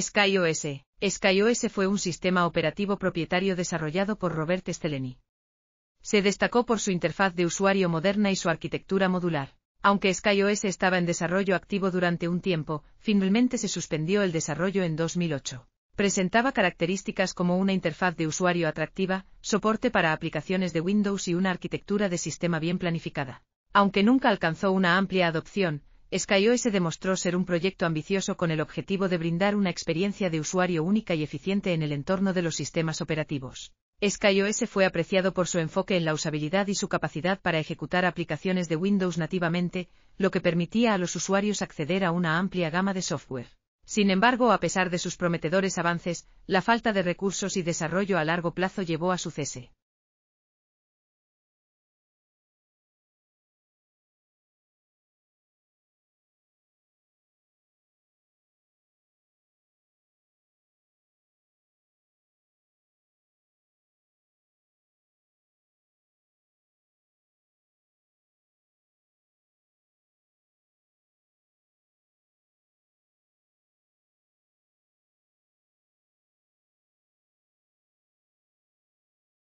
SkyOS. SkyOS fue un sistema operativo propietario desarrollado por Robert Stellini. Se destacó por su interfaz de usuario moderna y su arquitectura modular. Aunque SkyOS estaba en desarrollo activo durante un tiempo, finalmente se suspendió el desarrollo en 2008. Presentaba características como una interfaz de usuario atractiva, soporte para aplicaciones de Windows y una arquitectura de sistema bien planificada. Aunque nunca alcanzó una amplia adopción, SkyOS demostró ser un proyecto ambicioso con el objetivo de brindar una experiencia de usuario única y eficiente en el entorno de los sistemas operativos. SkyOS fue apreciado por su enfoque en la usabilidad y su capacidad para ejecutar aplicaciones de Windows nativamente, lo que permitía a los usuarios acceder a una amplia gama de software. Sin embargo, a pesar de sus prometedores avances, la falta de recursos y desarrollo a largo plazo llevó a su cese.